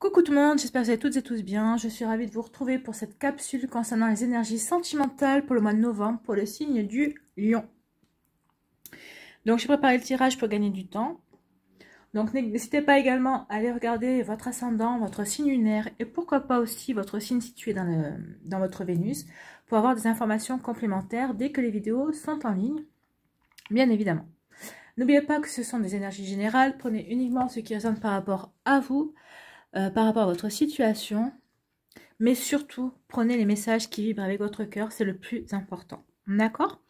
Coucou tout le monde, j'espère que vous allez toutes et tous bien. Je suis ravie de vous retrouver pour cette capsule concernant les énergies sentimentales pour le mois de novembre pour le signe du lion. Donc j'ai préparé le tirage pour gagner du temps. Donc n'hésitez pas également à aller regarder votre ascendant, votre signe lunaire et pourquoi pas aussi votre signe situé dans, dans votre Vénus pour avoir des informations complémentaires dès que les vidéos sont en ligne, bien évidemment. N'oubliez pas que ce sont des énergies générales, prenez uniquement ce qui résonne par rapport à vous. Euh, par rapport à votre situation. Mais surtout, prenez les messages qui vibrent avec votre cœur, c'est le plus important. D'accord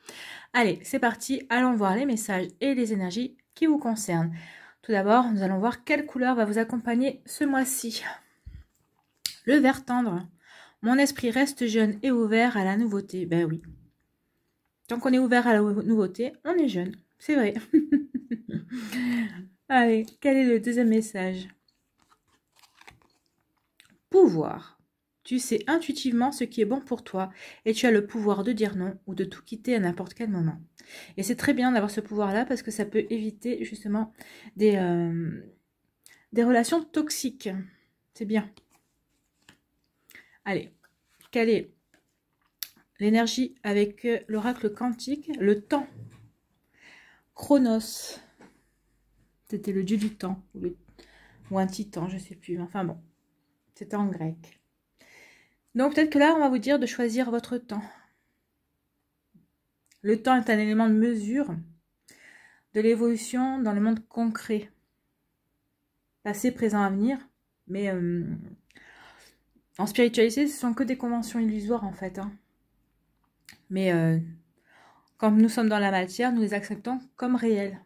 Allez, c'est parti, allons voir les messages et les énergies qui vous concernent. Tout d'abord, nous allons voir quelle couleur va vous accompagner ce mois-ci. Le vert tendre. Mon esprit reste jeune et ouvert à la nouveauté. Ben oui. Tant qu'on est ouvert à la nouveauté, on est jeune. C'est vrai. Allez, quel est le deuxième message Pouvoir. Tu sais intuitivement ce qui est bon pour toi et tu as le pouvoir de dire non ou de tout quitter à n'importe quel moment. Et c'est très bien d'avoir ce pouvoir-là parce que ça peut éviter justement des, euh, des relations toxiques. C'est bien. Allez, quelle est l'énergie avec euh, l'oracle quantique Le temps. Chronos. C'était le dieu du temps ou, ou un titan, je ne sais plus. Enfin bon. C'est en grec. Donc peut-être que là, on va vous dire de choisir votre temps. Le temps est un élément de mesure de l'évolution dans le monde concret. Passé, présent, avenir. Mais euh, en spiritualité, ce ne sont que des conventions illusoires en fait. Hein. Mais euh, quand nous sommes dans la matière, nous les acceptons comme réelles.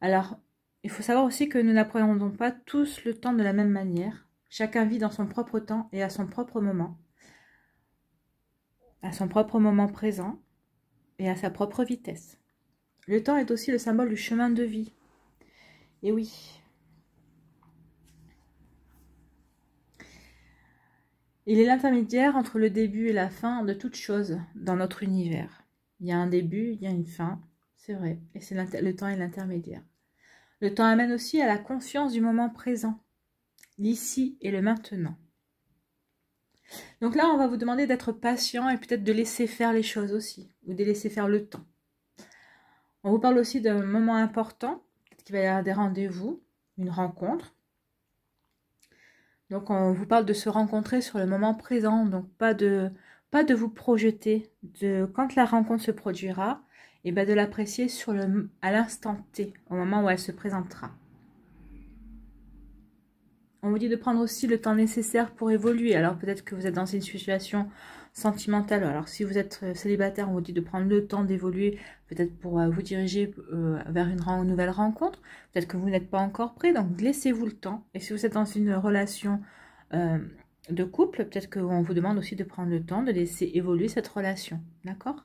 Alors, il faut savoir aussi que nous n'appréhendons pas tous le temps de la même manière. Chacun vit dans son propre temps et à son propre moment, à son propre moment présent et à sa propre vitesse. Le temps est aussi le symbole du chemin de vie. Et oui. Il est l'intermédiaire entre le début et la fin de toute chose dans notre univers. Il y a un début, il y a une fin, c'est vrai, et c'est le temps est l'intermédiaire. Le temps amène aussi à la conscience du moment présent l'ici et le maintenant. Donc là, on va vous demander d'être patient et peut-être de laisser faire les choses aussi, ou de laisser faire le temps. On vous parle aussi d'un moment important, peut qu'il va y avoir des rendez-vous, une rencontre. Donc on vous parle de se rencontrer sur le moment présent, donc pas de, pas de vous projeter de quand la rencontre se produira, et bien de l'apprécier sur le, à l'instant T, au moment où elle se présentera. On vous dit de prendre aussi le temps nécessaire pour évoluer. Alors peut-être que vous êtes dans une situation sentimentale. Alors si vous êtes euh, célibataire, on vous dit de prendre le temps d'évoluer, peut-être pour euh, vous diriger euh, vers une nouvelle rencontre. Peut-être que vous n'êtes pas encore prêt, donc laissez-vous le temps. Et si vous êtes dans une relation de couple, peut-être qu'on vous demande aussi de prendre le temps de laisser évoluer cette relation. D'accord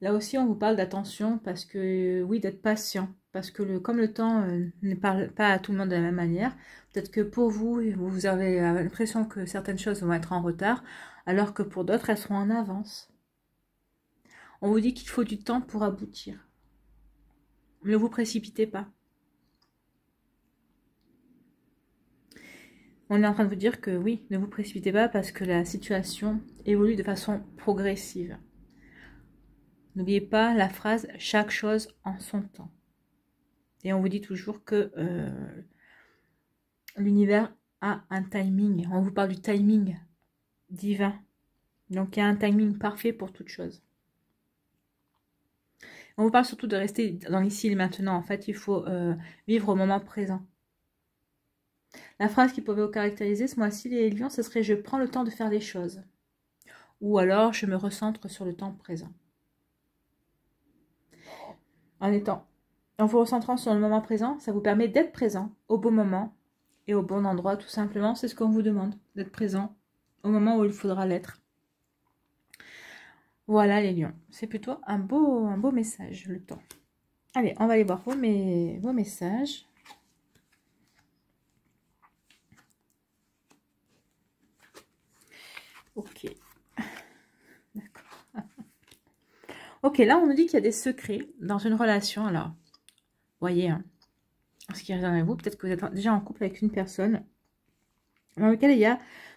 Là aussi, on vous parle d'attention parce que, oui, d'être patient parce que le, comme le temps euh, ne parle pas à tout le monde de la même manière, peut-être que pour vous, vous avez euh, l'impression que certaines choses vont être en retard, alors que pour d'autres, elles seront en avance. On vous dit qu'il faut du temps pour aboutir. Ne vous précipitez pas. On est en train de vous dire que oui, ne vous précipitez pas parce que la situation évolue de façon progressive. N'oubliez pas la phrase chaque chose en son temps. Et on vous dit toujours que euh, l'univers a un timing. On vous parle du timing divin. Donc il y a un timing parfait pour toute chose. On vous parle surtout de rester dans l'ici et maintenant. En fait, il faut euh, vivre au moment présent. La phrase qui pouvait vous caractériser ce mois-ci, les lions, ce serait « je prends le temps de faire les choses » ou alors « je me recentre sur le temps présent ». En étant en vous recentrant sur le moment présent, ça vous permet d'être présent au bon moment et au bon endroit, tout simplement. C'est ce qu'on vous demande, d'être présent au moment où il faudra l'être. Voilà les lions. C'est plutôt un beau, un beau message, le temps. Allez, on va aller voir vos, vos messages. Ok. D'accord. ok, là on nous dit qu'il y a des secrets dans une relation. Alors, voyez hein. ce qui résonne avec vous. Peut-être que vous êtes déjà en couple avec une personne dans lequel il y a,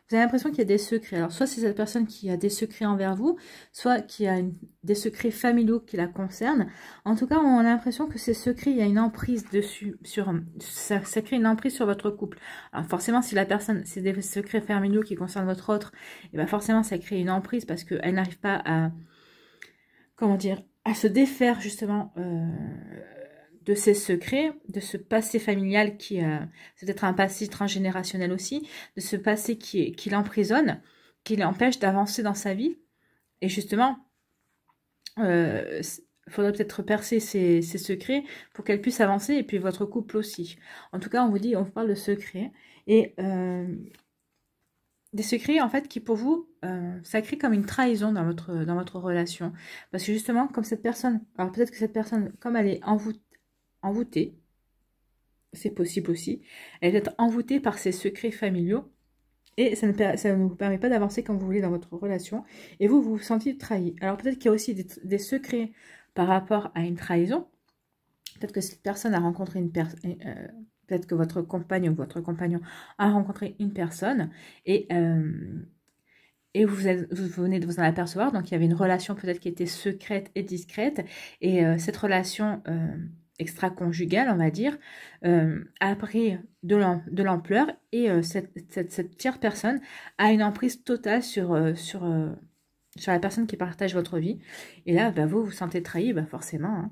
vous avez l'impression qu'il y a des secrets. Alors, soit c'est cette personne qui a des secrets envers vous, soit qui a des secrets familiaux qui la concernent. En tout cas, on a l'impression que ces secrets, il y a une emprise dessus, sur, ça, crée une emprise sur votre couple. Alors, forcément, si la personne, c'est des secrets familiaux qui concernent votre autre, et eh bien forcément, ça crée une emprise parce qu'elle n'arrive pas à, comment dire, à se défaire justement euh, de ses secrets, de ce passé familial qui, euh, c'est peut-être un passé transgénérationnel aussi, de ce passé qui, l'emprisonne, qui l'empêche d'avancer dans sa vie. Et justement, il euh, faudrait peut-être percer ses, secrets pour qu'elle puisse avancer et puis votre couple aussi. En tout cas, on vous dit, on vous parle de secrets et euh, des secrets en fait qui pour vous, ça crée comme une trahison dans votre, dans votre relation. Parce que justement, comme cette personne, alors peut-être que cette personne, comme elle est en vous envoûtée, c'est possible aussi, elle est envoûtée par ses secrets familiaux et ça ne, vous permet pas d'avancer comme vous voulez dans votre relation et vous vous, vous sentez trahi. Alors peut-être qu'il y a aussi des, secrets par rapport à une trahison, peut-être que cette personne a rencontré une personne... Euh, peut-être que votre compagne ou votre compagnon a rencontré une personne et, euh, et vous, venez de vous en apercevoir. Donc il y avait une relation peut-être qui était secrète et discrète et euh, cette relation extra-conjugale, on va dire, euh, a pris de l'ampleur et euh, cette, cette, personne a une emprise totale euh, sur, la personne qui partage votre vie. Et là, bah, vous vous sentez trahi, bah, forcément. Hein.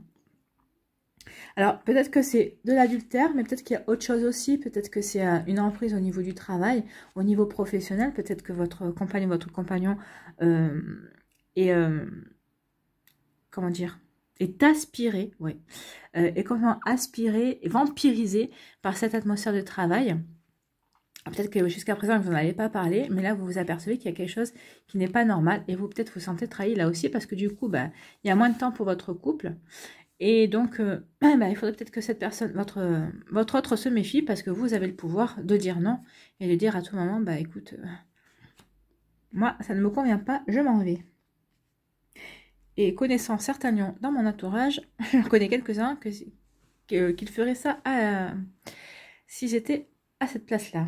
Alors, peut-être que c'est de l'adultère, mais peut-être qu'il y a autre chose aussi. Peut-être que c'est une emprise au niveau du travail, au niveau professionnel. Peut-être que votre compagne votre compagnon est... comment dire est aspiré, oui, est euh, complètement aspiré, vampirisé par cette atmosphère de travail. Peut-être que jusqu'à présent, vous n'en avez pas parlé, mais là, vous vous apercevez qu'il y a quelque chose qui n'est pas normal et vous, peut-être, vous sentez trahi là aussi parce que du coup, bah, il y a moins de temps pour votre couple. Et donc, euh, bah, il faudrait peut-être que cette personne, votre, votre autre se méfie parce que vous avez le pouvoir de dire non et de dire à tout moment, bah écoute, euh, moi, ça ne me convient pas, je m'en vais. Et connaissant certains lions dans mon entourage, je connais quelques-uns qu'ils que, feraient ça si j'étais à cette place-là.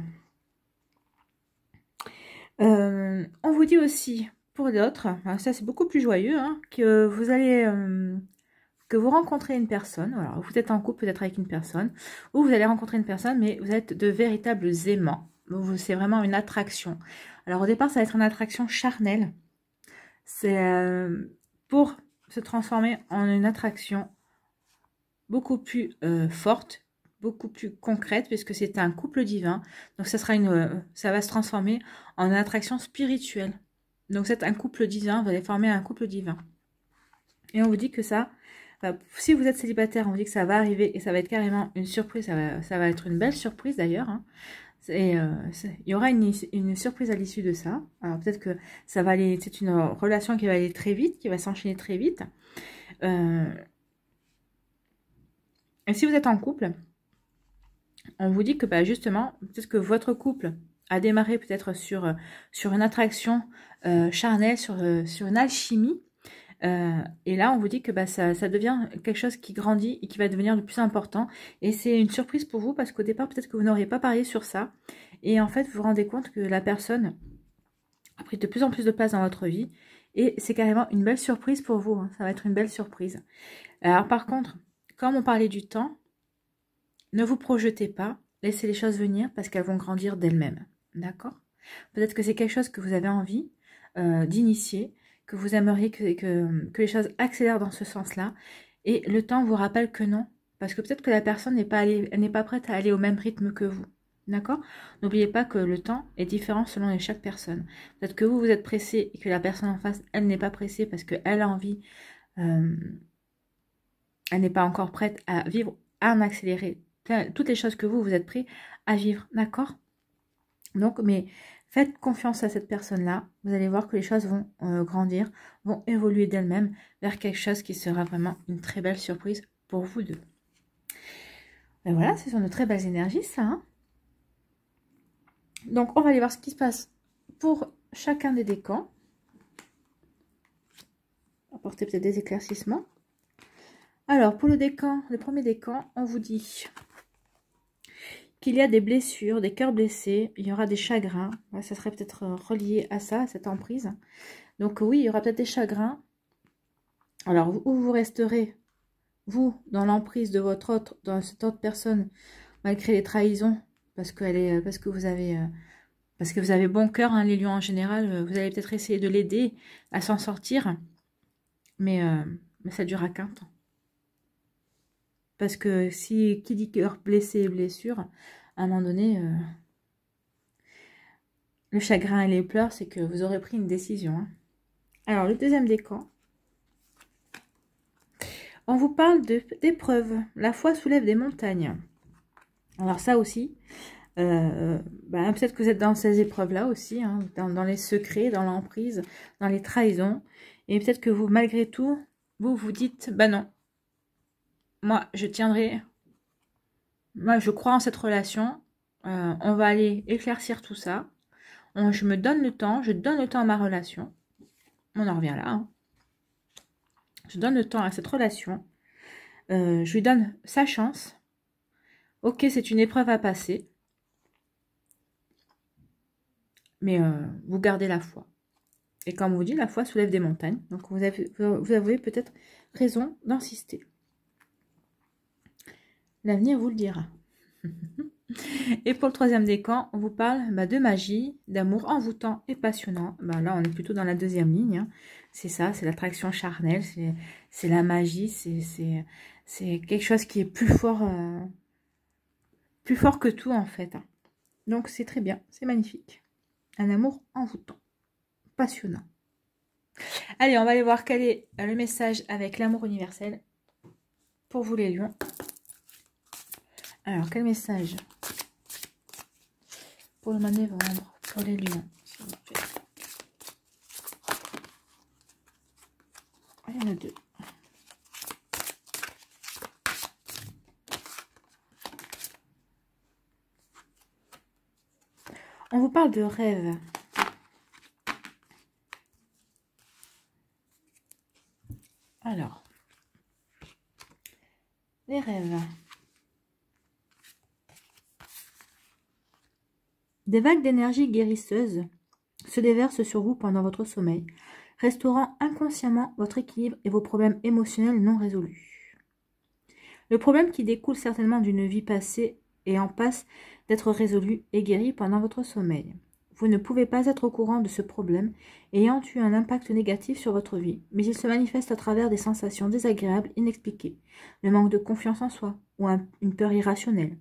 Euh, on vous dit aussi, pour d'autres, ça c'est beaucoup plus joyeux, hein, que vous allez... Euh, que vous rencontrez une personne, alors vous êtes en couple peut-être avec une personne, ou vous allez rencontrer une personne, mais vous êtes de véritables aimants. C'est vraiment une attraction. Alors au départ, ça va être une attraction charnelle. C'est... Euh, pour se transformer en une attraction beaucoup plus euh, forte, beaucoup plus concrète, puisque c'est un couple divin. Donc ça sera une, euh, ça va se transformer en une attraction spirituelle. Donc c'est un couple divin, vous allez former un couple divin. Et on vous dit que ça, bah, si vous êtes célibataire, on vous dit que ça va arriver et ça va être carrément une surprise, ça va, être une belle surprise d'ailleurs. Hein. Et euh, il y aura une, surprise à l'issue de ça. Alors peut-être que ça va aller, c'est une relation qui va aller très vite, qui va s'enchaîner très vite. Euh, et si vous êtes en couple, on vous dit que bah, justement, peut-être que votre couple a démarré peut-être sur, sur une attraction euh, charnelle, sur une alchimie, euh, et là, on vous dit que bah, ça, devient quelque chose qui grandit et qui va devenir de plus important. Et c'est une surprise pour vous parce qu'au départ, peut-être que vous n'auriez pas parié sur ça. Et en fait, vous vous rendez compte que la personne a pris de plus en plus de place dans votre vie. Et c'est carrément une belle surprise pour vous. Hein. Ça va être une belle surprise. Alors par contre, comme on parlait du temps, ne vous projetez pas. Laissez les choses venir parce qu'elles vont grandir d'elles-mêmes. D'accord Peut-être que c'est quelque chose que vous avez envie euh, d'initier que vous aimeriez que, que, les choses accélèrent dans ce sens-là. Et le temps vous rappelle que non, parce que peut-être que la personne n'est pas, pas prête à aller au même rythme que vous. D'accord N'oubliez pas que le temps est différent selon chaque personne. Peut-être que vous, vous êtes pressé et que la personne en face, elle n'est pas pressée parce qu'elle a envie, euh, elle n'est pas encore prête à vivre à en accélérer. Toutes les choses que vous, vous êtes prêts à vivre. D'accord Donc, mais Faites confiance à cette personne-là. Vous allez voir que les choses vont euh, grandir, vont évoluer d'elles-mêmes vers quelque chose qui sera vraiment une très belle surprise pour vous deux. Ben voilà, ce sont de très belles énergies, ça. Hein. Donc, on va aller voir ce qui se passe pour chacun des décans. Apporter peut-être des éclaircissements. Alors, pour le décan, le premier décan, on vous dit qu'il y a des blessures, des cœurs blessés, il y aura des chagrins. ça serait peut-être euh, relié à ça, à cette emprise. Donc oui, il y aura peut-être des chagrins. Alors, où vous resterez, vous, dans l'emprise de votre autre, dans cette autre personne, malgré les trahisons, parce, que est, euh, parce que vous avez... Euh, parce que vous avez bon cœur, hein, les lions en général, vous allez peut-être essayer de l'aider à s'en sortir, mais, ça mais ça durera qu'un temps. Parce que si qui dit cœur blessé et blessure, à un moment donné, euh, le chagrin et les pleurs, c'est que vous aurez pris une décision. Hein. Alors, le deuxième décan. On vous parle d'épreuves. La foi soulève des montagnes. Alors ça aussi, euh, bah, peut-être que vous êtes dans ces épreuves-là aussi, hein, dans, dans, les secrets, dans l'emprise, dans les trahisons. Et peut-être que vous, malgré tout, vous vous dites, ben non, moi, je tiendrai, moi, je crois en cette relation. Euh, on va aller éclaircir tout ça. je me donne le temps, je donne le temps à ma relation. On en revient là. Hein. Je donne le temps à cette relation. Euh, je lui donne sa chance. Ok, c'est une épreuve à passer. Mais euh, vous gardez la foi. Et comme on vous dit, la foi soulève des montagnes. Donc vous avez, vous avez peut-être raison d'insister. L'avenir vous le dira. et pour le troisième décan, on vous parle bah, de magie, d'amour envoûtant et passionnant. Bah, là, on est plutôt dans la deuxième ligne. Hein. C'est ça, c'est l'attraction charnelle, c'est la magie, c'est quelque chose qui est plus fort, euh, plus fort que tout en fait. Hein. Donc c'est très bien, c'est magnifique. Un amour envoûtant, passionnant. Allez, on va aller voir quel est le message avec l'amour universel pour vous les lions alors, quel message pour le mois de novembre, pour les lions, ah, Il y en a deux. On vous parle de rêve. Des vagues d'énergie guérisseuse se déversent sur vous pendant votre sommeil, restaurant inconsciemment votre équilibre et vos problèmes émotionnels non résolus. Le problème qui découle certainement d'une vie passée et en passe d'être résolu et guéri pendant votre sommeil. Vous ne pouvez pas être au courant de ce problème ayant eu un impact négatif sur votre vie, mais il se manifeste à travers des sensations désagréables inexpliquées, le manque de confiance en soi ou une peur irrationnelle,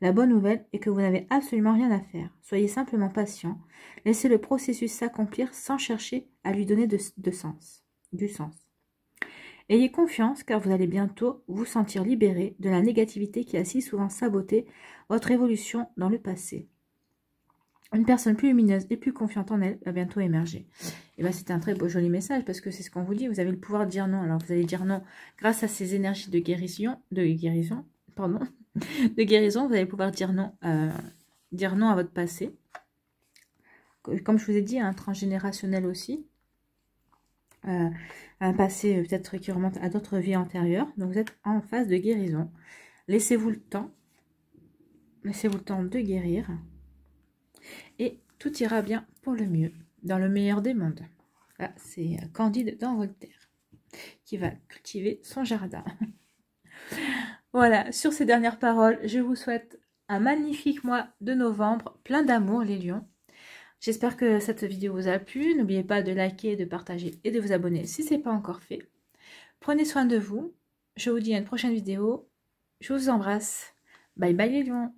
la bonne nouvelle est que vous n'avez absolument rien à faire. Soyez simplement patient. Laissez le processus s'accomplir sans chercher à lui donner de, sens, du sens. Ayez confiance car vous allez bientôt vous sentir libéré de la négativité qui a si souvent saboté votre évolution dans le passé. Une personne plus lumineuse et plus confiante en elle va bientôt émerger. Et eh bien c'est un très beau joli message parce que c'est ce qu'on vous dit, vous avez le pouvoir de dire non. Alors vous allez dire non grâce à ces énergies de guérison, de guérison, pardon, de guérison, vous allez pouvoir dire non, euh, dire non à votre passé. Comme je vous ai dit, un hein, transgénérationnel aussi. Euh, un passé euh, peut-être qui remonte à d'autres vies antérieures. Donc vous êtes en phase de guérison. Laissez-vous le temps. Laissez-vous le temps de guérir. Et tout ira bien pour le mieux, dans le meilleur des mondes. c'est Candide dans Voltaire qui va cultiver son jardin. Voilà, sur ces dernières paroles, je vous souhaite un magnifique mois de novembre, plein d'amour les lions. J'espère que cette vidéo vous a plu. N'oubliez pas de liker, de partager et de vous abonner si ce n'est pas encore fait. Prenez soin de vous. Je vous dis à une prochaine vidéo. Je vous embrasse. Bye bye les lions